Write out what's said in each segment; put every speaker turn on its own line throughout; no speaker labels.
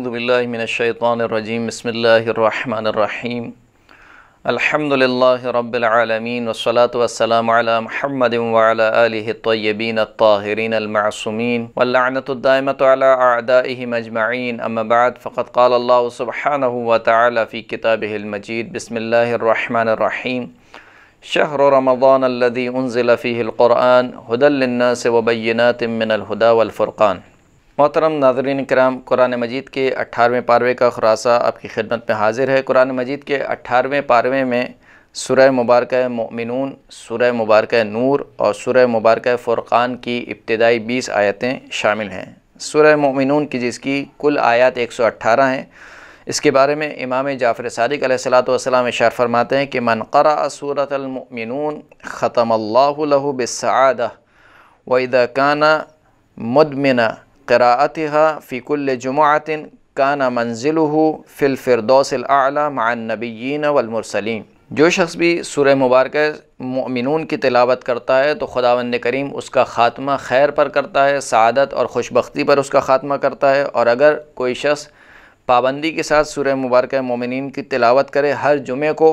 أعوذ بالله من الشيطان الرجيم بسم الله الرحمن الرحيم الحمد لله رب العالمين والصلاة والسلام على محمد وعلى آله الطيبين الطاهرين المعصومين واللعنة الدائمة على أعدائهم أجمعين أما بعد فقد قال الله سبحانه وتعالى في كتابه المجيد بسم الله الرحمن الرحيم شهر رمضان الذي أنزل فيه القرآن هدى للناس وبينات من الهدى والفرقان محترم ناظرین کرام قرآن مجید کے اٹھارویں پاروے کا خراصہ آپ کی خدمت میں حاضر ہے قرآن مجید کے اٹھارویں پاروے میں سورہ مبارکہ مؤمنون سورہ مبارکہ نور اور سورہ مبارکہ فرقان کی ابتدائی بیس آیتیں شامل ہیں سورہ مؤمنون کی جس کی کل آیات ایک سو اٹھارہ ہیں اس کے بارے میں امام جعفر صادق علیہ السلام اشار فرماتے ہیں کہ من قرع سورة المؤمنون ختم اللہ لہو بالسعادہ وَإِذَا كَانَ مُدْمِنَ قراءتها في كل جمعة كان منزله في الفردوس الأعلى مع النبيين والمرسلين جو شخص بھی سورہ مبارکہ مؤمنون کی تلاوت کرتا ہے تو خداوند کریم اس کا خاتمہ خیر پر کرتا ہے سعادت اور خوشبختی پر اس کا خاتمہ کرتا ہے اور اگر کوئی شخص پابندی کے ساتھ سورہ مبارکہ مومنین کی تلاوت کرے ہر جمعے کو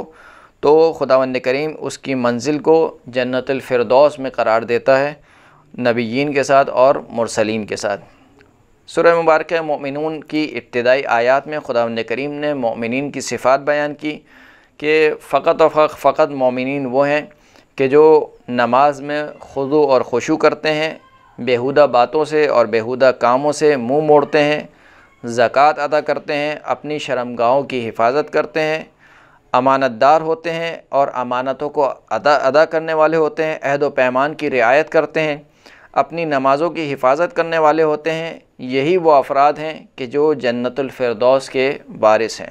تو خداوند کریم اس کی منزل کو جنت الفردوس میں قرار دیتا ہے نبیین کے ساتھ اور مرسلین کے ساتھ سورہ مبارکہ مومنون کی ابتدائی آیات میں خدا کریم نے مومنین کی صفات بیان کی کہ فقط و فقط فقط مومنین وہ ہیں کہ جو نماز میں خضو اور خشو کرتے ہیں بیہودہ باتوں سے اور بیہودہ کاموں سے مو موڑتے ہیں زکوٰۃ ادا کرتے ہیں اپنی شرمگاہوں کی حفاظت کرتے ہیں امانت دار ہوتے ہیں اور امانتوں کو ادا ادا کرنے والے ہوتے ہیں عہد و پیمان کی رعایت کرتے ہیں اپنی نمازوں کی حفاظت کرنے والے ہوتے ہیں یہی وہ افراد ہیں کہ جو جنت الفردوس کے بارث ہیں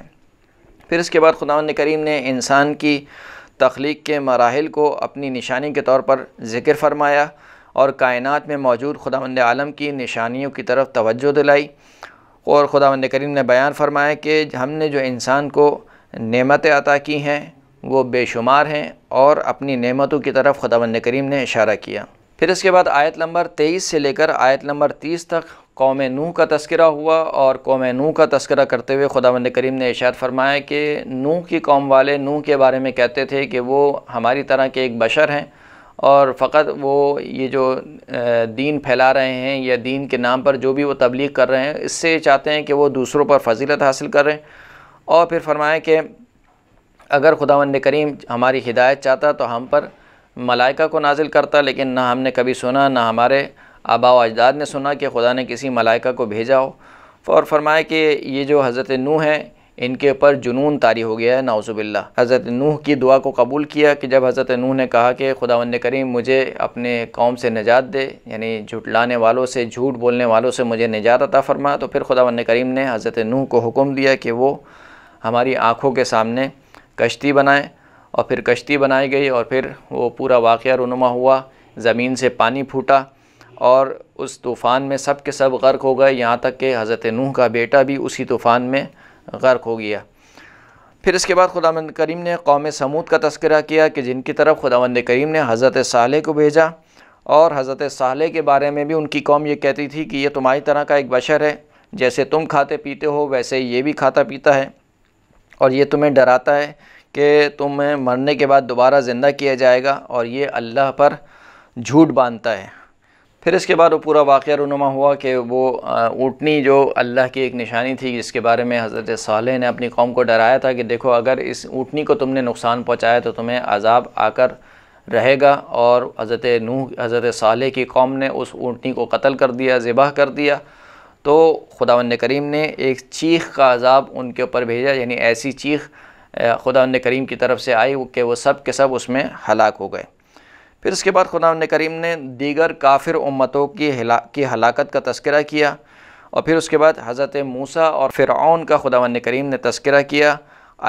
پھر اس کے بعد خدا کریم نے انسان کی تخلیق کے مراحل کو اپنی نشانی کے طور پر ذکر فرمایا اور کائنات میں موجود خدا عالم کی نشانیوں کی طرف توجہ دلائی اور خدا کریم نے بیان فرمایا کہ ہم نے جو انسان کو نعمتیں عطا کی ہیں وہ بے شمار ہیں اور اپنی نعمتوں کی طرف خدا کریم نے اشارہ کیا پھر اس کے بعد آیت نمبر تیئیس سے لے کر آیت نمبر تیس تک قوم نو کا تذکرہ ہوا اور قوم نو کا تذکرہ کرتے ہوئے خدا مند کریم نے اشارت فرمایا کہ نو کی قوم والے نو کے بارے میں کہتے تھے کہ وہ ہماری طرح کے ایک بشر ہیں اور فقط وہ یہ جو دین پھیلا رہے ہیں یا دین کے نام پر جو بھی وہ تبلیغ کر رہے ہیں اس سے چاہتے ہیں کہ وہ دوسروں پر فضیلت حاصل کر رہے ہیں اور پھر فرمایا کہ اگر خدا بند کریم ہماری ہدایت چاہتا تو ہم پر ملائکہ کو نازل کرتا لیکن نہ ہم نے کبھی سنا نہ ہمارے آبا و اجداد نے سنا کہ خدا نے کسی ملائکہ کو بھیجا ہو اور فرمایا کہ یہ جو حضرت نوح ہیں ان کے اوپر جنون طاری ہو گیا ہے نعوذ باللہ حضرت نوح کی دعا کو قبول کیا کہ جب حضرت نوح نے کہا کہ خدا کریم مجھے اپنے قوم سے نجات دے یعنی جھٹلانے لانے والوں سے جھوٹ بولنے والوں سے مجھے نجات عطا فرما تو پھر خدا کریم نے حضرت نوح کو حکم دیا کہ وہ ہماری آنکھوں کے سامنے کشتی بنائے اور پھر کشتی بنائی گئی اور پھر وہ پورا واقعہ رونما ہوا زمین سے پانی پھوٹا اور اس طوفان میں سب کے سب غرق ہو گئے یہاں تک کہ حضرت نوح کا بیٹا بھی اسی طوفان میں غرق ہو گیا پھر اس کے بعد خدا مند کریم نے قوم سمود کا تذکرہ کیا کہ جن کی طرف خدا مند کریم نے حضرت صالح کو بھیجا اور حضرت صالح کے بارے میں بھی ان کی قوم یہ کہتی تھی کہ یہ تمہاری طرح کا ایک بشر ہے جیسے تم کھاتے پیتے ہو ویسے یہ بھی کھاتا پیتا ہے اور یہ تمہیں ڈراتا ہے کہ تمہیں مرنے کے بعد دوبارہ زندہ کیا جائے گا اور یہ اللہ پر جھوٹ باندھتا ہے پھر اس کے بعد وہ پورا واقعہ رونما ہوا کہ وہ اوٹنی جو اللہ کی ایک نشانی تھی جس کے بارے میں حضرت صالح نے اپنی قوم کو ڈرایا تھا کہ دیکھو اگر اس اونٹنی کو تم نے نقصان پہنچایا تو تمہیں عذاب آ کر رہے گا اور حضرت نوح حضرت صالح کی قوم نے اس اونٹنی کو قتل کر دیا ذبح کر دیا تو خدا کریم نے ایک چیخ کا عذاب ان کے اوپر بھیجا یعنی ایسی چیخ خدا کریم کی طرف سے آئی کہ وہ سب کے سب اس میں ہلاک ہو گئے پھر اس کے بعد خدا ال کریم نے دیگر کافر امتوں کی کی ہلاکت کا تذکرہ کیا اور پھر اس کے بعد حضرت موسیٰ اور فرعون کا خدا ال کریم نے تذکرہ کیا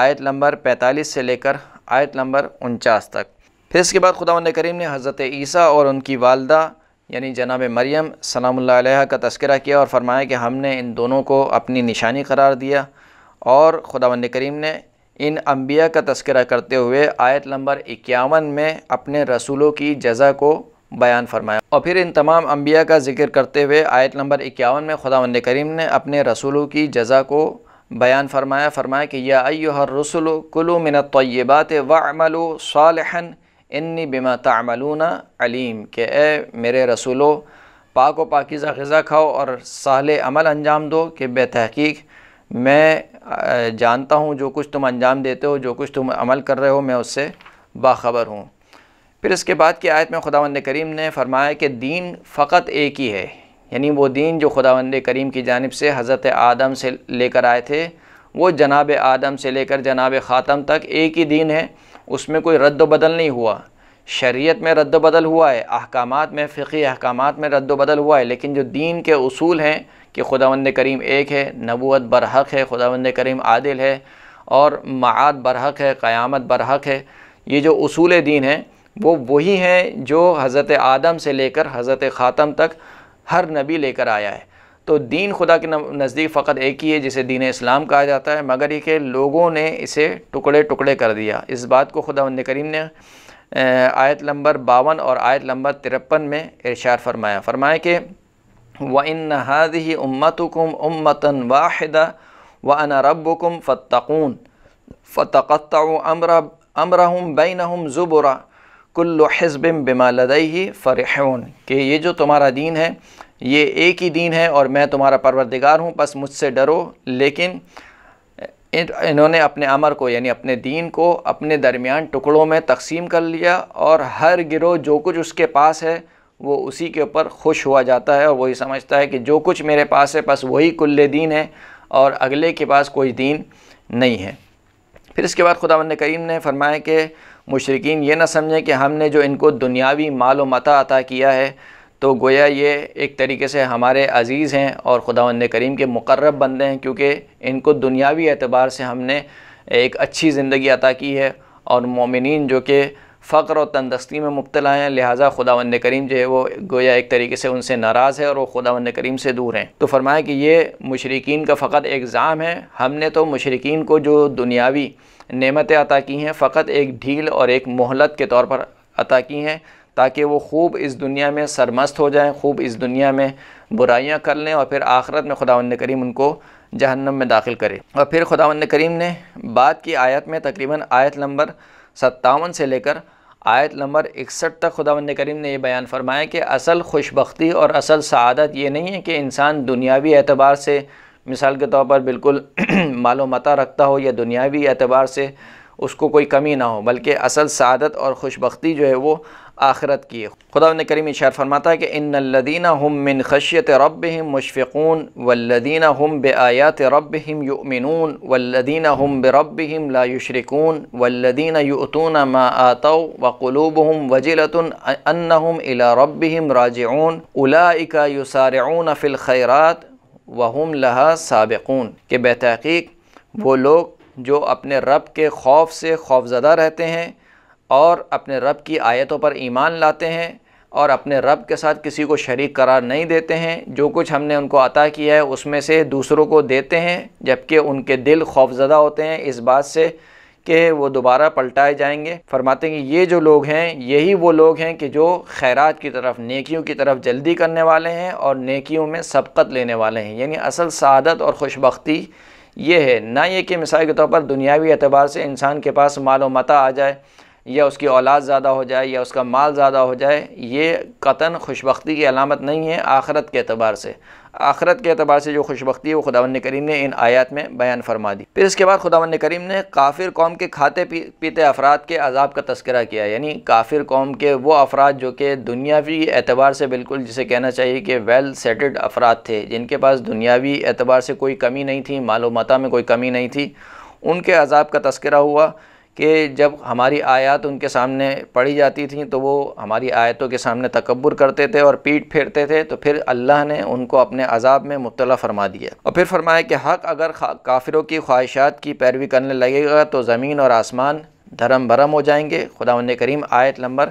آیت نمبر پینتالیس سے لے کر آیت نمبر انچاس تک پھر اس کے بعد خدا ال کریم نے حضرت عیسیٰ اور ان کی والدہ یعنی جناب مریم سلام اللہ علیہ کا تذکرہ کیا اور فرمایا کہ ہم نے ان دونوں کو اپنی نشانی قرار دیا اور خدا کریم نے ان انبیاء کا تذکرہ کرتے ہوئے آیت نمبر اکیاون میں اپنے رسولوں کی جزا کو بیان فرمایا اور پھر ان تمام انبیاء کا ذکر کرتے ہوئے آیت نمبر اکیاون میں خدا کریم نے اپنے رسولوں کی جزا کو بیان فرمایا فرمایا کہ یا ایوہ الرسل کلو من الطیبات وعملو صالحا انی بما تعملون علیم کہ اے میرے رسولو پاک و پاکیزہ غذا کھاؤ اور صالح عمل انجام دو کہ بے تحقیق میں جانتا ہوں جو کچھ تم انجام دیتے ہو جو کچھ تم عمل کر رہے ہو میں اس سے باخبر ہوں پھر اس کے بعد کی آیت میں خداوند کریم نے فرمایا کہ دین فقط ایک ہی ہے یعنی وہ دین جو خداوند کریم کی جانب سے حضرت آدم سے لے کر آئے تھے وہ جناب آدم سے لے کر جناب خاتم تک ایک ہی دین ہے اس میں کوئی رد و بدل نہیں ہوا شریعت میں رد و بدل ہوا ہے احکامات میں فقی احکامات میں رد و بدل ہوا ہے لیکن جو دین کے اصول ہیں کہ خداوند کریم ایک ہے نبوت برحق ہے خداوند کریم عادل ہے اور معاد برحق ہے قیامت برحق ہے یہ جو اصول دین ہیں وہ وہی ہیں جو حضرت آدم سے لے کر حضرت خاتم تک ہر نبی لے کر آیا ہے تو دین خدا کے نزدیک فقط ایک ہی ہے جسے دین اسلام کہا جاتا ہے مگر یہ کہ لوگوں نے اسے ٹکڑے ٹکڑے کر دیا اس بات کو خدا کریم نے آیت نمبر باون اور آیت نمبر ترپن میں ارشاد فرمایا فرمایا کہ وَإِنَّ هَذِهِ أُمَّتُكُمْ أُمَّةً وَاحِدَ وَأَنَا رَبُّكُمْ فَاتَّقُونَ فَتَقَطَّعُوا أَمْرَهُمْ بَيْنَهُمْ زُبُرًا كُلُّ حِزْبٍ بِمَا لَدَيْهِ فَرِحُونَ کہ یہ جو تمہارا دین ہے یہ ایک ہی دین ہے اور میں تمہارا پروردگار ہوں پس مجھ سے ڈرو لیکن انہوں نے اپنے امر کو یعنی اپنے دین کو اپنے درمیان ٹکڑوں میں تقسیم کر لیا اور ہر گروہ جو کچھ اس کے پاس ہے وہ اسی کے اوپر خوش ہوا جاتا ہے اور وہی سمجھتا ہے کہ جو کچھ میرے پاس ہے بس وہی کل دین ہے اور اگلے کے پاس کوئی دین نہیں ہے پھر اس کے بعد خدا کریم نے فرمایا کہ مشرقین یہ نہ سمجھیں کہ ہم نے جو ان کو دنیاوی مال و عطا کیا ہے تو گویا یہ ایک طریقے سے ہمارے عزیز ہیں اور خداوند کریم کے مقرب بندے ہیں کیونکہ ان کو دنیاوی اعتبار سے ہم نے ایک اچھی زندگی عطا کی ہے اور مومنین جو کہ فقر اور تندرستی میں مبتلا ہیں لہٰذا خداوند کریم جو ہے وہ گویا ایک طریقے سے ان سے ناراض ہے اور وہ خداوند کریم سے دور ہیں تو فرمایا کہ یہ مشرقین کا فقط اقضام ہے ہم نے تو مشرقین کو جو دنیاوی نعمتیں عطا کی ہیں فقط ایک ڈھیل اور ایک مہلت کے طور پر عطا کی ہیں تاکہ وہ خوب اس دنیا میں سرمست ہو جائیں خوب اس دنیا میں برائیاں کر لیں اور پھر آخرت میں خدا کریم ان کو جہنم میں داخل کرے اور پھر خدا کریم نے بعد کی آیت میں تقریباً آیت نمبر ستاون سے لے کر آیت نمبر اکسٹھ تک خدا کریم نے یہ بیان فرمایا کہ اصل خوش بختی اور اصل سعادت یہ نہیں ہے کہ انسان دنیاوی اعتبار سے مثال کے طور پر بالکل مالو رکھتا ہو یا دنیاوی اعتبار سے اس کو کوئی کمی نہ ہو بلکہ اصل سعادت اور خوش بختی جو ہے وہ آخرت کی خدا نے کریم اشار فرماتا ہے کہ ان الدینہ ہم من خشیت ربہم مشفقون والذین ہم بآیات ربہم یؤمنون والذین ہم بربہم لا یشرکون والذین یؤتون ما آتو وقلوبہم وجلت انہم الی ربہم راجعون رب یسارعون فی الخیرات وہم لہا سابقون کہ بتحقیق وہ لوگ جو اپنے رب کے خوف سے خوفزدہ رہتے ہیں اور اپنے رب کی آیتوں پر ایمان لاتے ہیں اور اپنے رب کے ساتھ کسی کو شریک قرار نہیں دیتے ہیں جو کچھ ہم نے ان کو عطا کیا ہے اس میں سے دوسروں کو دیتے ہیں جبکہ ان کے دل خوف زدہ ہوتے ہیں اس بات سے کہ وہ دوبارہ پلٹائے جائیں گے فرماتے ہیں کہ یہ جو لوگ ہیں یہی وہ لوگ ہیں کہ جو خیرات کی طرف نیکیوں کی طرف جلدی کرنے والے ہیں اور نیکیوں میں سبقت لینے والے ہیں یعنی اصل سعادت اور خوش بختی یہ ہے نہ یہ کہ مثال کے طور پر دنیاوی اعتبار سے انسان کے پاس مال و متع آ جائے یا اس کی اولاد زیادہ ہو جائے یا اس کا مال زیادہ ہو جائے یہ قطن خوشبختی کی علامت نہیں ہے آخرت کے اعتبار سے آخرت کے اعتبار سے جو خوشبختی ہے وہ خداون کریم نے ان آیات میں بیان فرما دی پھر اس کے بعد خداون کریم نے کافر قوم کے کھاتے پیتے افراد کے عذاب کا تذکرہ کیا یعنی کافر قوم کے وہ افراد جو کہ دنیاوی اعتبار سے بالکل جسے کہنا چاہیے کہ ویل سیٹڈ افراد تھے جن کے پاس دنیاوی اعتبار سے کوئی کمی نہیں تھی معلومات میں کوئی کمی نہیں تھی ان کے عذاب کا تذکرہ ہوا کہ جب ہماری آیات ان کے سامنے پڑھی جاتی تھیں تو وہ ہماری آیتوں کے سامنے تکبر کرتے تھے اور پیٹ پھیرتے تھے تو پھر اللہ نے ان کو اپنے عذاب میں مطلع فرما دیا اور پھر فرمایا کہ حق اگر کافروں کی خواہشات کی پیروی کرنے لگے گا تو زمین اور آسمان دھرم بھرم ہو جائیں گے خدا ال کریم آیت نمبر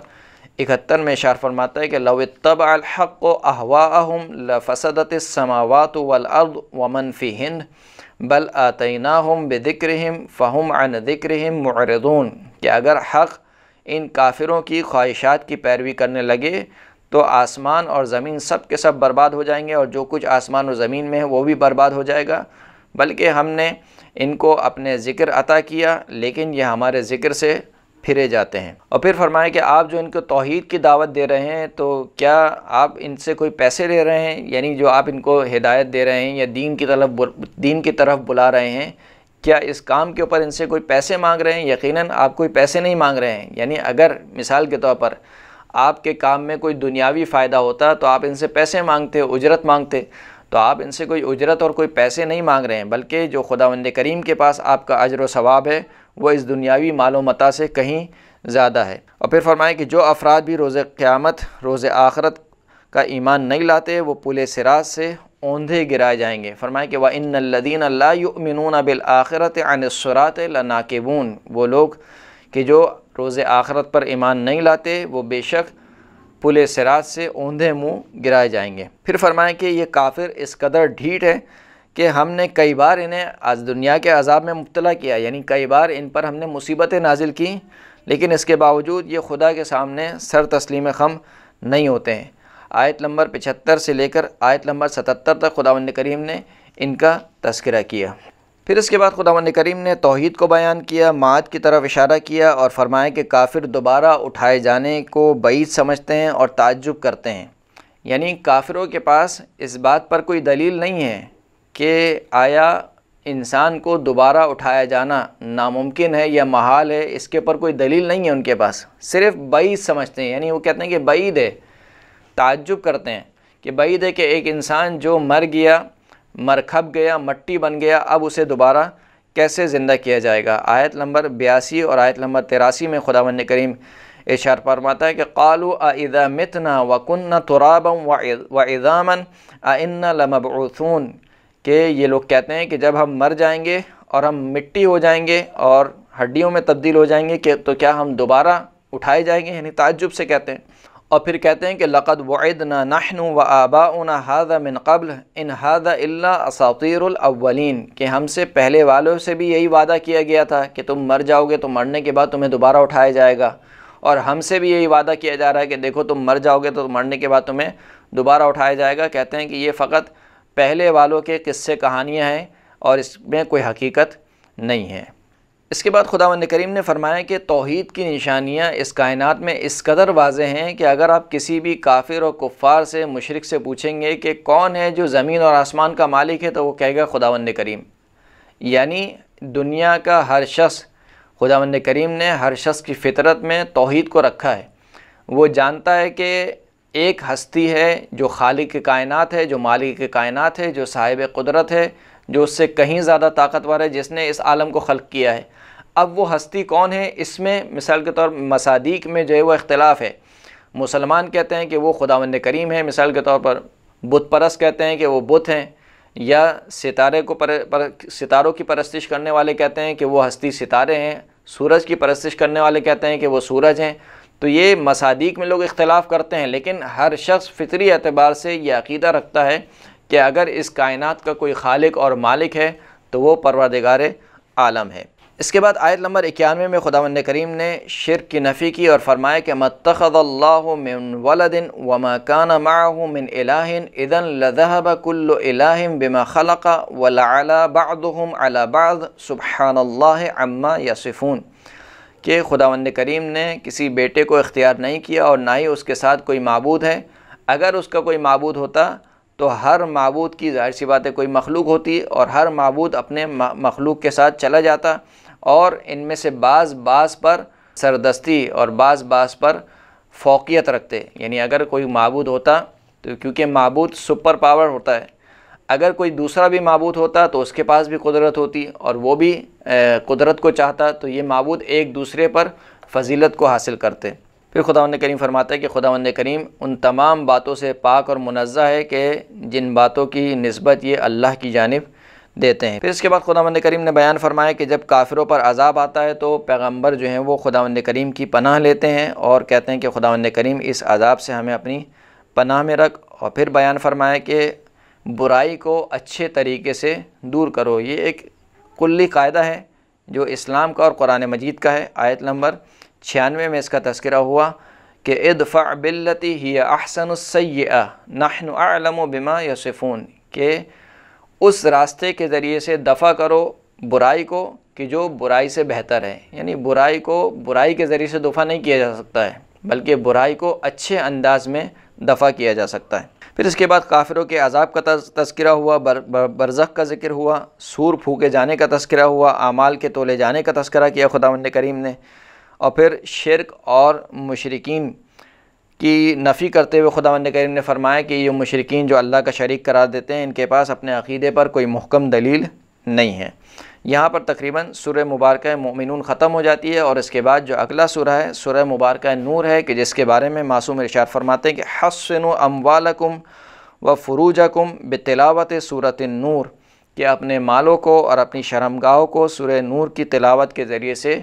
اکہتر میں اشار فرماتا ہے کہ لو لوتب الحق و احواہم لفسدت لفصدتِ سماوات ولاد و ہند بل آتیناہم بذکرہم فہم عن ذکرہم معرضون کہ اگر حق ان کافروں کی خواہشات کی پیروی کرنے لگے تو آسمان اور زمین سب کے سب برباد ہو جائیں گے اور جو کچھ آسمان اور زمین میں ہے وہ بھی برباد ہو جائے گا بلکہ ہم نے ان کو اپنے ذکر عطا کیا لیکن یہ ہمارے ذکر سے پھرے جاتے ہیں اور پھر فرمائے کہ آپ جو ان کو توحید کی دعوت دے رہے ہیں تو کیا آپ ان سے کوئی پیسے لے رہے ہیں یعنی جو آپ ان کو ہدایت دے رہے ہیں یا دین کی طرف دین کی طرف بلا رہے ہیں کیا اس کام کے اوپر ان سے کوئی پیسے مانگ رہے ہیں یقیناً آپ کوئی پیسے نہیں مانگ رہے ہیں یعنی اگر مثال کے طور پر آپ کے کام میں کوئی دنیاوی فائدہ ہوتا تو آپ ان سے پیسے مانگتے اجرت مانگتے تو آپ ان سے کوئی اجرت اور کوئی پیسے نہیں مانگ رہے ہیں بلکہ جو خدا کریم کے پاس آپ کا اجر و ثواب ہے وہ اس دنیاوی مال و متا سے کہیں زیادہ ہے اور پھر فرمائے کہ جو افراد بھی روز قیامت روز آخرت کا ایمان نہیں لاتے وہ پلے سراز سے اوندھے گرائے جائیں گے فرمائے کہ وَإِنَّ ان الدین اللہ بِالْآخِرَةِ عَنِ السُّرَاتِ لَنَاكِبُونَ وہ لوگ کہ جو روز آخرت پر ایمان نہیں لاتے وہ بے شک پل سراج سے اوندھے منہ گرائے جائیں گے پھر فرمائے کہ یہ کافر اس قدر ڈھیٹ ہے کہ ہم نے کئی بار انہیں آج دنیا کے عذاب میں مبتلا کیا یعنی کئی بار ان پر ہم نے مصیبتیں نازل کیں لیکن اس کے باوجود یہ خدا کے سامنے سر تسلیم خم نہیں ہوتے ہیں آیت نمبر پچہتر سے لے کر آیت نمبر ستتر تک خدا ون کریم نے ان کا تذکرہ کیا پھر اس کے بعد خدا ون کریم نے توحید کو بیان کیا ماد کی طرف اشارہ کیا اور فرمایا کہ کافر دوبارہ اٹھائے جانے کو بعید سمجھتے ہیں اور تعجب کرتے ہیں یعنی کافروں کے پاس اس بات پر کوئی دلیل نہیں ہے کہ آیا انسان کو دوبارہ اٹھایا جانا ناممکن ہے یا محال ہے اس کے پر کوئی دلیل نہیں ہے ان کے پاس صرف بعید سمجھتے ہیں یعنی وہ کہتے ہیں کہ بعید ہے تعجب کرتے ہیں کہ بعید ہے کہ ایک انسان جو مر گیا مرکھب گیا مٹی بن گیا اب اسے دوبارہ کیسے زندہ کیا جائے گا آیت نمبر بیاسی اور آیت نمبر تیراسی میں خدا کریم اشار فرماتا ہے کہ قالو اذا متنا وکنا ترابا وعظاما ترابم لمبعوثون کہ یہ لوگ کہتے ہیں کہ جب ہم مر جائیں گے اور ہم مٹی ہو جائیں گے اور ہڈیوں میں تبدیل ہو جائیں گے کہ تو کیا ہم دوبارہ اٹھائے جائیں گے یعنی تعجب سے کہتے ہیں اور پھر کہتے ہیں کہ لقد وَعِدْنَا نَحْنُ وَآبَاؤُنَا و مِنْ قَبْلِ اِنْ هَذَا من قبل ان الاولین کہ ہم سے پہلے والوں سے بھی یہی وعدہ کیا گیا تھا کہ تم مر جاؤ گے تو مرنے کے بعد تمہیں دوبارہ اٹھایا جائے گا اور ہم سے بھی یہی وعدہ کیا جا رہا ہے کہ دیکھو تم مر جاؤ گے تو مرنے کے بعد تمہیں دوبارہ اٹھایا جائے گا کہتے ہیں کہ یہ فقط پہلے والوں کے قصے کہانیاں ہیں اور اس میں کوئی حقیقت نہیں ہے اس کے بعد خدا کریم نے فرمایا کہ توحید کی نشانیاں اس کائنات میں اس قدر واضح ہیں کہ اگر آپ کسی بھی کافر اور کفار سے مشرق سے پوچھیں گے کہ کون ہے جو زمین اور آسمان کا مالک ہے تو وہ کہے گا خدا کریم یعنی دنیا کا ہر شخص خدا کریم نے ہر شخص کی فطرت میں توحید کو رکھا ہے وہ جانتا ہے کہ ایک ہستی ہے جو خالق کے کائنات ہے جو مالک کے کائنات ہے جو صاحب قدرت ہے جو اس سے کہیں زیادہ طاقتور ہے جس نے اس عالم کو خلق کیا ہے اب وہ ہستی کون ہے اس میں مثال کے طور مصادیق میں جو ہے وہ اختلاف ہے مسلمان کہتے ہیں کہ وہ خداوند کریم ہے مثال کے طور پر بت پرس کہتے ہیں کہ وہ بت ہیں یا ستارے کو پر ستاروں کی پرستش کرنے والے کہتے ہیں کہ وہ ہستی ستارے ہیں سورج کی پرستش کرنے والے کہتے ہیں کہ وہ سورج ہیں تو یہ مصادیق میں لوگ اختلاف کرتے ہیں لیکن ہر شخص فطری اعتبار سے یہ عقیدہ رکھتا ہے کہ اگر اس کائنات کا کوئی خالق اور مالک ہے تو وہ پروردگار عالم ہے اس کے بعد آیت نمبر اکیانوے میں خدا کریم نے شرک کی نفی کی اور فرمایا کہ متخد اللہ مِن وما و معه من الہ اذن لذہب الہم الہ بما خلق ولعلا بعضهم علی بعض سبحان اللہ عما یصفون کہ خداوند کریم نے کسی بیٹے کو اختیار نہیں کیا اور نہ ہی اس کے ساتھ کوئی معبود ہے اگر اس کا کوئی معبود ہوتا تو ہر معبود کی ظاہر سی بات ہے کوئی مخلوق ہوتی اور ہر معبود اپنے مخلوق کے ساتھ چلا جاتا اور ان میں سے بعض بعض پر سردستی اور بعض بعض پر فوقیت رکھتے یعنی اگر کوئی معبود ہوتا تو کیونکہ معبود سپر پاور ہوتا ہے اگر کوئی دوسرا بھی معبود ہوتا تو اس کے پاس بھی قدرت ہوتی اور وہ بھی قدرت کو چاہتا تو یہ معبود ایک دوسرے پر فضیلت کو حاصل کرتے پھر خدا کریم فرماتا ہے کہ خدا کریم ان تمام باتوں سے پاک اور منزہ ہے کہ جن باتوں کی نسبت یہ اللہ کی جانب دیتے ہیں پھر اس کے بعد خدا کریم نے بیان فرمایا کہ جب کافروں پر عذاب آتا ہے تو پیغمبر جو ہیں وہ خدا کریم کی پناہ لیتے ہیں اور کہتے ہیں کہ خدا کریم اس عذاب سے ہمیں اپنی پناہ میں رکھ اور پھر بیان فرمایا کہ برائی کو اچھے طریقے سے دور کرو یہ ایک کلی قاعدہ ہے جو اسلام کا اور قرآن مجید کا ہے آیت نمبر چھیانوے میں اس کا تذکرہ ہوا کہ ادفع باللتی ہی احسن السیئہ نحن اعلم بما یصفون کہ اس راستے کے ذریعے سے دفع کرو برائی کو کہ جو برائی سے بہتر ہے یعنی برائی کو برائی کے ذریعے سے دفع نہیں کیا جا سکتا ہے بلکہ برائی کو اچھے انداز میں دفع کیا جا سکتا ہے پھر اس کے بعد کافروں کے عذاب کا تذکرہ ہوا برزخ کا ذکر ہوا سور پھوکے جانے کا تذکرہ ہوا اعمال کے تولے جانے کا تذکرہ کیا خدا مند کریم نے اور پھر شرک اور مشرقین کی نفی کرتے ہوئے خدا مند کریم نے فرمایا کہ یہ مشرقین جو اللہ کا شریک قرار دیتے ہیں ان کے پاس اپنے عقیدے پر کوئی محکم دلیل نہیں ہے یہاں پر تقریباً سورہ مبارکہ مؤمنون مومنون ختم ہو جاتی ہے اور اس کے بعد جو اگلا سورہ ہے سورہ مبارکہ نور ہے کہ جس کے بارے میں معصوم ارشاد فرماتے ہیں کہ حسن و و فروجکم بتلاوت سورت صورت نور کہ اپنے مالوں کو اور اپنی شرمگاہوں کو سورہ نور کی تلاوت کے ذریعے سے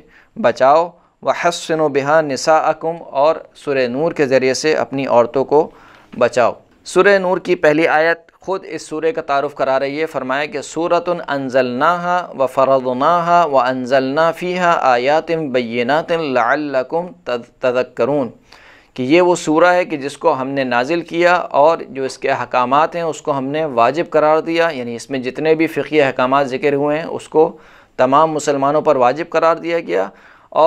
بچاؤ و حسن و نساءکم نسا اور سورہ نور کے ذریعے سے اپنی عورتوں کو بچاؤ سورہ نور کی پہلی آیت خود اس سورے کا تعارف کرا رہی ہے فرمایا کہ صورت انزلناها وفرضناها وانزلنا و آیات بینات لعلكم و کہ یہ وہ سورہ ہے کہ جس کو ہم نے نازل کیا اور جو اس کے احکامات ہیں اس کو ہم نے واجب قرار دیا یعنی اس میں جتنے بھی فقی احکامات ذکر ہوئے ہیں اس کو تمام مسلمانوں پر واجب قرار دیا گیا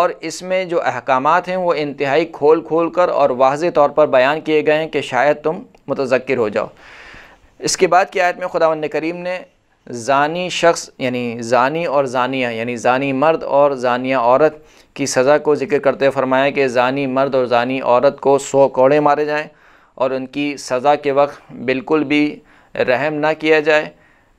اور اس میں جو احکامات ہیں وہ انتہائی کھول کھول کر اور واضح طور پر بیان کیے گئے ہیں کہ شاید تم متذکر ہو جاؤ اس کے بعد کی آیت میں خدا کریم نے زانی شخص یعنی زانی اور زانیہ یعنی زانی مرد اور زانیہ عورت کی سزا کو ذکر کرتے فرمایا کہ زانی مرد اور زانی عورت کو سو کوڑے مارے جائیں اور ان کی سزا کے وقت بالکل بھی رحم نہ کیا جائے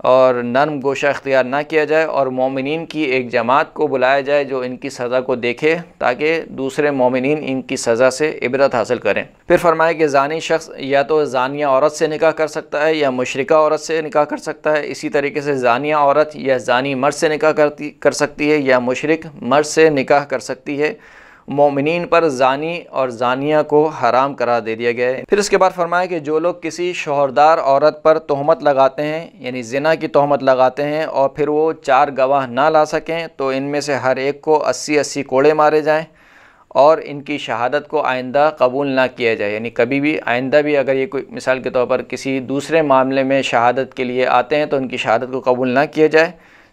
اور نرم گوشہ اختیار نہ کیا جائے اور مومنین کی ایک جماعت کو بلایا جائے جو ان کی سزا کو دیکھے تاکہ دوسرے مومنین ان کی سزا سے عبرت حاصل کریں پھر فرمائے کہ زانی شخص یا تو زانیہ عورت سے نکاح کر سکتا ہے یا مشرقہ عورت سے نکاح کر سکتا ہے اسی طریقے سے زانیہ عورت یا زانی مرد سے نکاح کرتی کر سکتی ہے یا مشرق مرد سے نکاح کر سکتی ہے مومنین پر زانی اور زانیہ کو حرام کرا دے دیا گیا ہے پھر اس کے بعد فرمایا کہ جو لوگ کسی شوہردار عورت پر تہمت لگاتے ہیں یعنی زنا کی تہمت لگاتے ہیں اور پھر وہ چار گواہ نہ لا سکیں تو ان میں سے ہر ایک کو اسی اسی کوڑے مارے جائیں اور ان کی شہادت کو آئندہ قبول نہ کیا جائے یعنی کبھی بھی آئندہ بھی اگر یہ کوئی مثال کے طور پر کسی دوسرے معاملے میں شہادت کے لیے آتے ہیں تو ان کی شہادت کو قبول نہ کیا جائے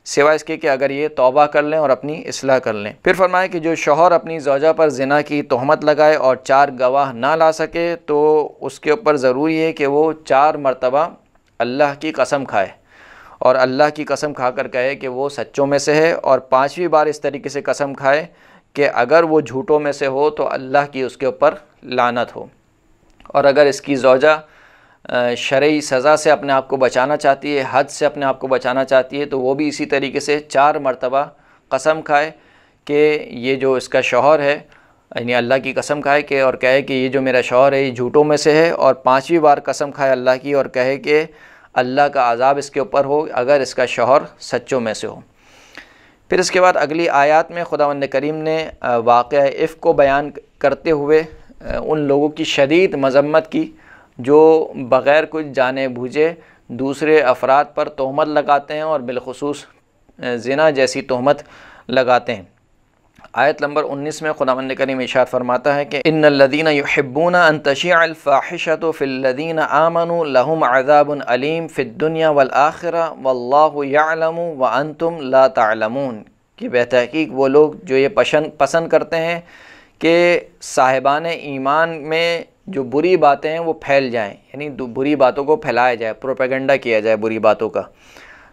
سوا اس کے کہ اگر یہ توبہ کر لیں اور اپنی اصلاح کر لیں پھر فرمائے کہ جو شوہر اپنی زوجہ پر زنا کی تہمت لگائے اور چار گواہ نہ لا سکے تو اس کے اوپر ضروری ہے کہ وہ چار مرتبہ اللہ کی قسم کھائے اور اللہ کی قسم کھا کر کہے کہ وہ سچوں میں سے ہے اور پانچویں بار اس طریقے سے قسم کھائے کہ اگر وہ جھوٹوں میں سے ہو تو اللہ کی اس کے اوپر لانت ہو اور اگر اس کی زوجہ شرعی سزا سے اپنے آپ کو بچانا چاہتی ہے حد سے اپنے آپ کو بچانا چاہتی ہے تو وہ بھی اسی طریقے سے چار مرتبہ قسم کھائے کہ یہ جو اس کا شوہر ہے یعنی اللہ کی قسم کھائے کہ اور کہے کہ یہ جو میرا شوہر ہے یہ جھوٹوں میں سے ہے اور پانچویں بار قسم کھائے اللہ کی اور کہے کہ اللہ کا عذاب اس کے اوپر ہو اگر اس کا شوہر سچوں میں سے ہو پھر اس کے بعد اگلی آیات میں خدا وند کریم نے واقعہ عف کو بیان کرتے ہوئے ان لوگوں کی شدید مذمت کی جو بغیر کچھ جانے بوجھے دوسرے افراد پر تہمت لگاتے ہیں اور بالخصوص زنا جیسی تہمت لگاتے ہیں آیت نمبر انیس میں خدا کریم اشارت فرماتا ہے کہ ان الدین یحبون ان الفاحشت الفاحشۃ فی لدینہ آمن و عذاب عذابلیم فل دنیا والآخرہ واللہ یعلم وانتم لا تعلمون کہ بتحقیق وہ لوگ جو یہ پسند کرتے ہیں کہ صاحبان ایمان میں جو بری باتیں ہیں وہ پھیل جائیں یعنی بری باتوں کو پھیلایا جائے پروپیگنڈا کیا جائے بری باتوں کا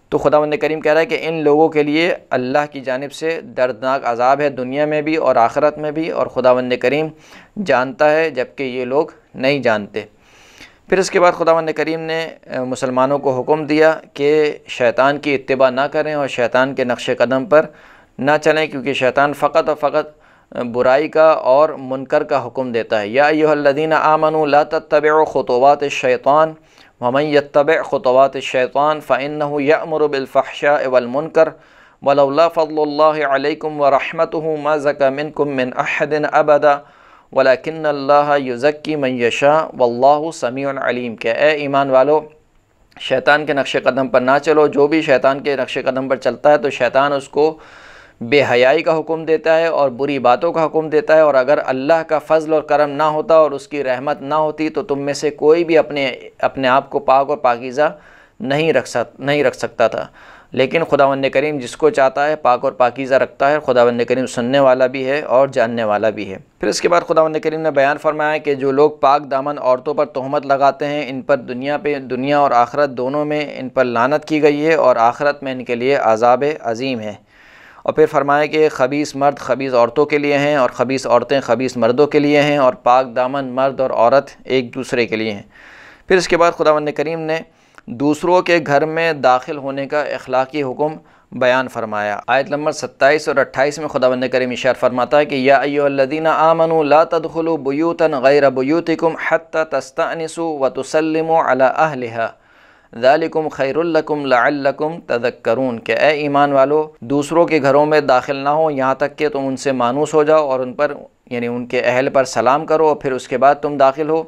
تو خدا مند کریم کہہ رہا ہے کہ ان لوگوں کے لیے اللہ کی جانب سے دردناک عذاب ہے دنیا میں بھی اور آخرت میں بھی اور خدا مند کریم جانتا ہے جبکہ یہ لوگ نہیں جانتے پھر اس کے بعد خدا مند کریم نے مسلمانوں کو حکم دیا کہ شیطان کی اتباع نہ کریں اور شیطان کے نقش قدم پر نہ چلیں کیونکہ شیطان فقط اور فقط برائی کا اور منکر کا حکم دیتا ہے یا ایوہ الذین آمنوا لا تتبع خطوات الشیطان ومن يتبع خطوات الشیطان فإنه يأمر بالفحشاء والمنکر ولولا فضل ولا فض علیکم و ما زکا منکم من احد ابدا ولیکن اللہ یزکی من و واللہ سمیع علیم کہ اے ایمان والو شیطان کے نقش قدم پر نہ چلو جو بھی شیطان کے نقش قدم پر چلتا ہے تو شیطان اس کو بے حیائی کا حکم دیتا ہے اور بری باتوں کا حکم دیتا ہے اور اگر اللہ کا فضل اور کرم نہ ہوتا اور اس کی رحمت نہ ہوتی تو تم میں سے کوئی بھی اپنے اپنے آپ کو پاک اور پاکیزہ نہیں رکھ سک نہیں رکھ سکتا تھا لیکن خدا کریم جس کو چاہتا ہے پاک اور پاکیزہ رکھتا ہے خداوند خدا کریم سننے والا بھی ہے اور جاننے والا بھی ہے پھر اس کے بعد خدا کریم نے بیان فرمایا کہ جو لوگ پاک دامن عورتوں پر تہمت لگاتے ہیں ان پر دنیا پہ دنیا اور آخرت دونوں میں ان پر لانت کی گئی ہے اور آخرت میں ان کے لیے عذاب عظیم ہے اور پھر فرمایا کہ خبیص مرد خبیص عورتوں کے لیے ہیں اور خبیص عورتیں خبیص مردوں کے لیے ہیں اور پاک دامن مرد اور عورت ایک دوسرے کے لیے ہیں پھر اس کے بعد خدا کریم نے دوسروں کے گھر میں داخل ہونے کا اخلاقی حکم بیان فرمایا آیت نمبر ستائیس اور اٹھائیس میں خدا بند کریم اشار فرماتا ہے کہ یا ایو الذین آمنوا لا تدخلوا بیوتا غیر بیوتکم حتی تستانسوا وتسلموا علی اہلہا ذالکم خیر اللّم لعلکم تذکرون کہ اے ایمان والو دوسروں کے گھروں میں داخل نہ ہو یہاں تک کہ تم ان سے مانوس ہو جاؤ اور ان پر یعنی ان کے اہل پر سلام کرو اور پھر اس کے بعد تم داخل ہو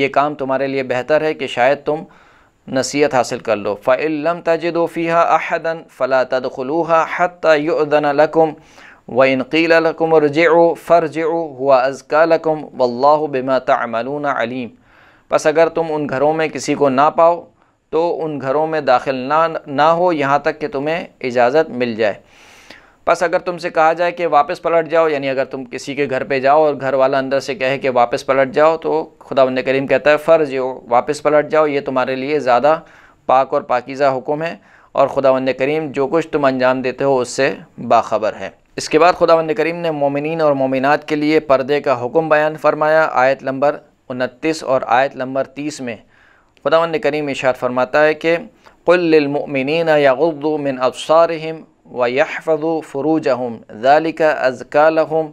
یہ کام تمہارے لیے بہتر ہے کہ شاید تم نصیحت حاصل کر لو فعلم فِيهَا احدن فَلَا تَدْخُلُوهَا حَتَّى يُؤْذَنَ لَكُمْ وَإِن قِيلَ لَكُمْ او فَرْجِعُوا هُوَ أَزْكَى لَكُمْ وَاللَّهُ بِمَا تَعْمَلُونَ عَلِيمٌ بس اگر تم ان گھروں میں کسی کو نہ پاؤ تو ان گھروں میں داخل نہ نہ ہو یہاں تک کہ تمہیں اجازت مل جائے بس اگر تم سے کہا جائے کہ واپس پلٹ جاؤ یعنی اگر تم کسی کے گھر پہ جاؤ اور گھر والا اندر سے کہے کہ واپس پلٹ جاؤ تو خدا بند کریم کہتا ہے فرض ہو واپس پلٹ جاؤ یہ تمہارے لیے زیادہ پاک اور پاکیزہ حکم ہے اور خدا بند کریم جو کچھ تم انجام دیتے ہو اس سے باخبر ہے اس کے بعد خدا بند کریم نے مومنین اور مومنات کے لیے پردے کا حکم بیان فرمایا آیت نمبر انتیس اور آیت نمبر تیس میں خداوند کریم اشار فرماتا ہے کہ قل للمؤمنین یغضو من و ویحفظو فروجہم ذالک ازکالحم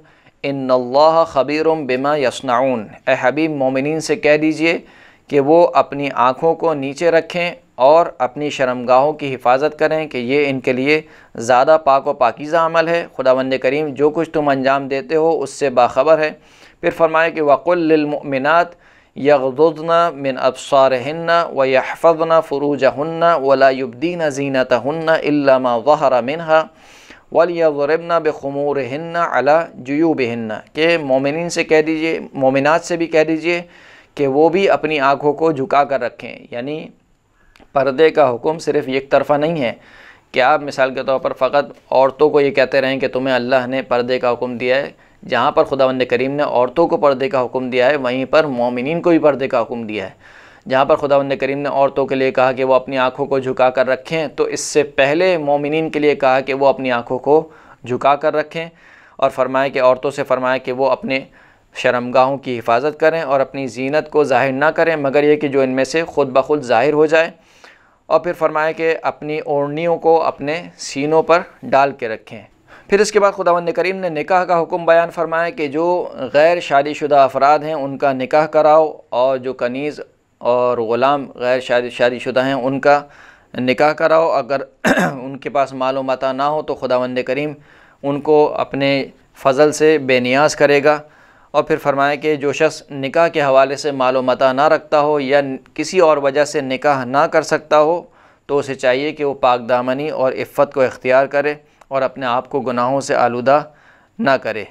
ان اللہ خبیر بما یصنعون اے حبیب مومنین سے کہہ دیجئے کہ وہ اپنی آنکھوں کو نیچے رکھیں اور اپنی شرمگاہوں کی حفاظت کریں کہ یہ ان کے لیے زیادہ پاک و پاکیزہ عمل ہے خداوند کریم جو کچھ تم انجام دیتے ہو اس سے باخبر ہے پھر فرمائے کہ وَقُلْ لِلْمُؤْمِنَاتِ غذنا من ابسارحنّ و َََََََِءَفنا ولا ہن ولابدين الا ہن ظہر وحرا منحا بِخُمُورِهِنَّ عَلَى جُيُوبِهِنَّ کہ مومنین سے کہہ دیجئے مومنات سے بھی کہہ دیجئے کہ وہ بھی اپنی آنکھوں کو جھکا کر رکھیں یعنی پردے کا حکم صرف ایک طرفہ نہیں ہے کہ آپ مثال کے طور پر فقط عورتوں کو یہ کہتے رہیں کہ تمہیں اللہ نے پردے کا حکم دیا ہے جہاں پر خدا وند کریم نے عورتوں کو پردے کا حکم دیا ہے وہیں پر مومنین کو بھی پردے کا حکم دیا ہے جہاں پر خدا وند کریم نے عورتوں کے لیے کہا کہ وہ اپنی آنکھوں کو جھکا کر رکھیں تو اس سے پہلے مومنین کے لیے کہا کہ وہ اپنی آنکھوں کو جھکا کر رکھیں اور فرمائے کہ عورتوں سے فرمایا کہ وہ اپنے شرمگاہوں کی حفاظت کریں اور اپنی زینت کو ظاہر نہ کریں مگر یہ کہ جو ان میں سے خود بخود ظاہر ہو جائے اور پھر فرمائے کہ اپنی اوڑھنیوں کو اپنے سینوں پر ڈال کے رکھیں پھر اس کے بعد خداون کریم نے نکاح کا حکم بیان فرمایا کہ جو غیر شادی شدہ افراد ہیں ان کا نکاح کراؤ اور جو کنیز اور غلام غیر شادی شادی شدہ ہیں ان کا نکاح کراؤ اگر ان کے پاس معلومات نہ ہو تو خداون کریم ان کو اپنے فضل سے بے نیاز کرے گا اور پھر فرمایا کہ جو شخص نکاح کے حوالے سے معلومات نہ رکھتا ہو یا کسی اور وجہ سے نکاح نہ کر سکتا ہو تو اسے چاہیے کہ وہ پاک دامنی اور عفت کو اختیار کرے اور اپنے آپ کو گناہوں سے آلودہ نہ کرے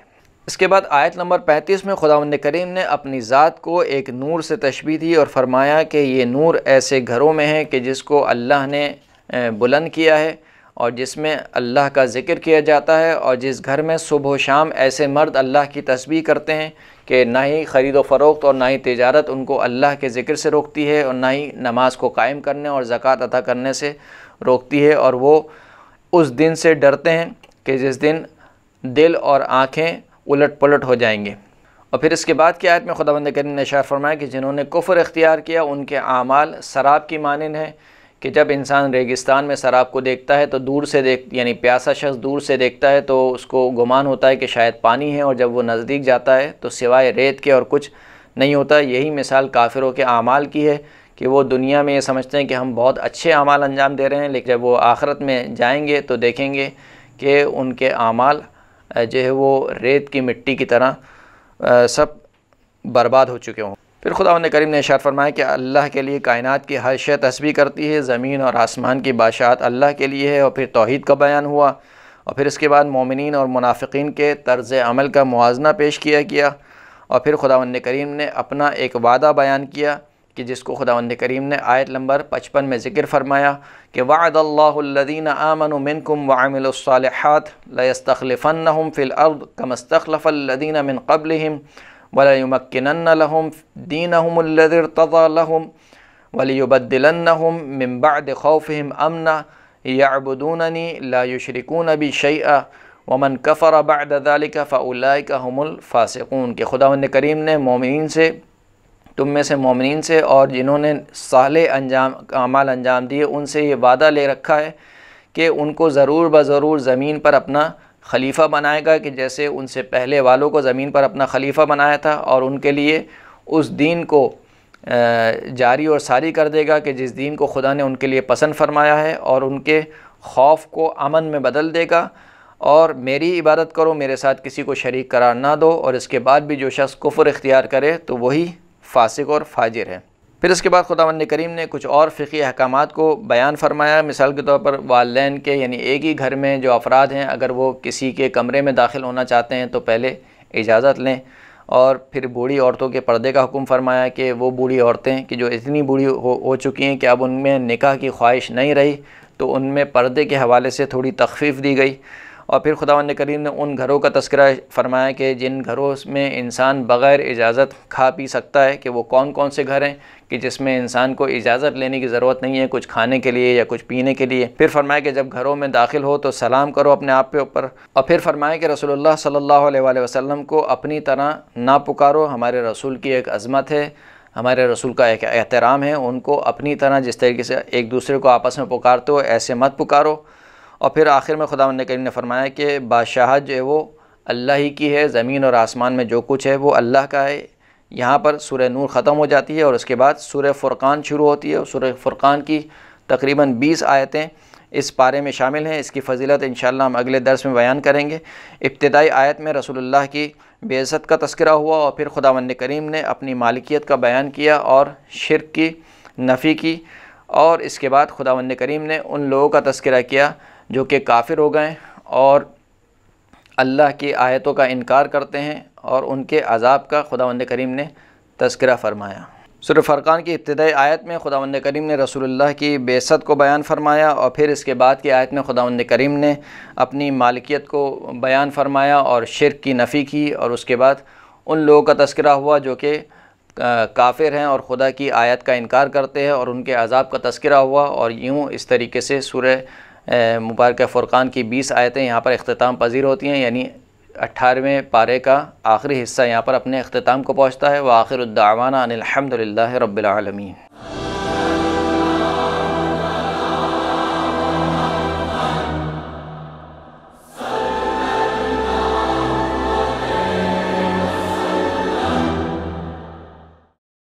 اس کے بعد آیت نمبر پینتیس میں خداوند کریم نے اپنی ذات کو ایک نور سے تشبیح دی اور فرمایا کہ یہ نور ایسے گھروں میں ہے کہ جس کو اللہ نے بلند کیا ہے اور جس میں اللہ کا ذکر کیا جاتا ہے اور جس گھر میں صبح و شام ایسے مرد اللہ کی تسبیح کرتے ہیں کہ نہ ہی خرید و فروخت اور نہ ہی تجارت ان کو اللہ کے ذکر سے روکتی ہے اور نہ ہی نماز کو قائم کرنے اور زکوٰۃ عطا کرنے سے روکتی ہے اور وہ اس دن سے ڈرتے ہیں کہ جس دن دل اور آنکھیں الٹ پلٹ ہو جائیں گے اور پھر اس کے بعد کی آیت میں خدا بند کریم نے اشار فرمایا کہ جنہوں نے کفر اختیار کیا ان کے اعمال سراب کی مانند ہیں کہ جب انسان ریگستان میں سراب کو دیکھتا ہے تو دور سے دیکھ یعنی پیاسا شخص دور سے دیکھتا ہے تو اس کو گمان ہوتا ہے کہ شاید پانی ہے اور جب وہ نزدیک جاتا ہے تو سوائے ریت کے اور کچھ نہیں ہوتا یہی مثال کافروں کے اعمال کی ہے کہ وہ دنیا میں یہ سمجھتے ہیں کہ ہم بہت اچھے اعمال انجام دے رہے ہیں لیکن جب وہ آخرت میں جائیں گے تو دیکھیں گے کہ ان کے اعمال جو ہے وہ ریت کی مٹی کی طرح سب برباد ہو چکے ہوں پھر خدا ال کریم نے اشار فرمایا کہ اللہ کے لیے کائنات کی ہر شے تسبیح کرتی ہے زمین اور آسمان کی بادشاہت اللہ کے لیے ہے اور پھر توحید کا بیان ہوا اور پھر اس کے بعد مومنین اور منافقین کے طرز عمل کا موازنہ پیش کیا گیا اور پھر خدا کریم نے اپنا ایک وعدہ بیان کیا کہ جس کو خداوند کریم نے آیت نمبر پچپن میں ذکر فرمایا کہ وعد اللہ الذین آمنوا منکم وعملوا الصالحات لیستخلفنہم فی الارض کم استخلف الذین من قبلہم ولیمکنن لہم دینہم الذی ارتضی لہم ولیبدلنہم من بعد خوفہم امنا یعبدوننی لا یشرکون بی شیئا ومن کفر بعد ذلك فاولئک هم الفاسقون کہ خداوند کریم نے مومنین سے تم میں سے مومنین سے اور جنہوں نے صالح انجام اعمال انجام دیے ان سے یہ وعدہ لے رکھا ہے کہ ان کو ضرور بضرور زمین پر اپنا خلیفہ بنائے گا کہ جیسے ان سے پہلے والوں کو زمین پر اپنا خلیفہ بنایا تھا اور ان کے لیے اس دین کو جاری اور ساری کر دے گا کہ جس دین کو خدا نے ان کے لیے پسند فرمایا ہے اور ان کے خوف کو امن میں بدل دے گا اور میری عبادت کرو میرے ساتھ کسی کو شریک قرار نہ دو اور اس کے بعد بھی جو شخص کفر اختیار کرے تو وہی فاسق اور فاجر ہے پھر اس کے بعد خدا ال کریم نے کچھ اور فقی احکامات کو بیان فرمایا مثال کے طور پر والدین کے یعنی ایک ہی گھر میں جو افراد ہیں اگر وہ کسی کے کمرے میں داخل ہونا چاہتے ہیں تو پہلے اجازت لیں اور پھر بوڑھی عورتوں کے پردے کا حکم فرمایا کہ وہ بوڑھی عورتیں کہ جو اتنی بوڑھی ہو ہو چکی ہیں کہ اب ان میں نکاح کی خواہش نہیں رہی تو ان میں پردے کے حوالے سے تھوڑی تخفیف دی گئی اور پھر خدا کریم نے ان گھروں کا تذکرہ فرمایا کہ جن گھروں میں انسان بغیر اجازت کھا پی سکتا ہے کہ وہ کون کون سے گھر ہیں کہ جس میں انسان کو اجازت لینے کی ضرورت نہیں ہے کچھ کھانے کے لیے یا کچھ پینے کے لیے پھر فرمایا کہ جب گھروں میں داخل ہو تو سلام کرو اپنے آپ کے اوپر اور پھر فرمایا کہ رسول اللہ صلی اللہ علیہ وآلہ وسلم کو اپنی طرح نہ پکارو ہمارے رسول کی ایک عظمت ہے ہمارے رسول کا ایک احترام ہے ان کو اپنی طرح جس طریقے سے ایک دوسرے کو آپس میں پکارتے ہو ایسے مت پکارو اور پھر آخر میں خدا من کریم نے فرمایا کہ بادشاہ جو ہے وہ اللہ ہی کی ہے زمین اور آسمان میں جو کچھ ہے وہ اللہ کا ہے یہاں پر سورہ نور ختم ہو جاتی ہے اور اس کے بعد سورہ فرقان شروع ہوتی ہے اور فرقان کی تقریباً بیس آیتیں اس پارے میں شامل ہیں اس کی فضیلت انشاءاللہ ہم اگلے درس میں بیان کریں گے ابتدائی آیت میں رسول اللہ کی بے عزت کا تذکرہ ہوا اور پھر خدا من کریم نے اپنی مالکیت کا بیان کیا اور شرک کی نفی کی اور اس کے بعد خدا کریم نے ان لوگوں کا تذکرہ کیا جو کہ کافر ہو گئے اور اللہ کی آیتوں کا انکار کرتے ہیں اور ان کے عذاب کا خدا وند کریم نے تذکرہ فرمایا سور فرقان کی ابتدائی آیت میں خدا کریم نے رسول اللہ کی بیست کو بیان فرمایا اور پھر اس کے بعد کی آیت میں خدا وند کریم نے اپنی مالکیت کو بیان فرمایا اور شرک کی نفی کی اور اس کے بعد ان لوگوں کا تذکرہ ہوا جو کہ کافر ہیں اور خدا کی آیت کا انکار کرتے ہیں اور ان کے عذاب کا تذکرہ ہوا اور یوں اس طریقے سے سورہ مبارک فرقان کی بیس آیتیں یہاں پر اختتام پذیر ہوتی ہیں یعنی اٹھارویں پارے کا آخری حصہ یہاں پر اپنے اختتام کو پہنچتا ہے وہ آخر ان الحمد للہ رب العالمین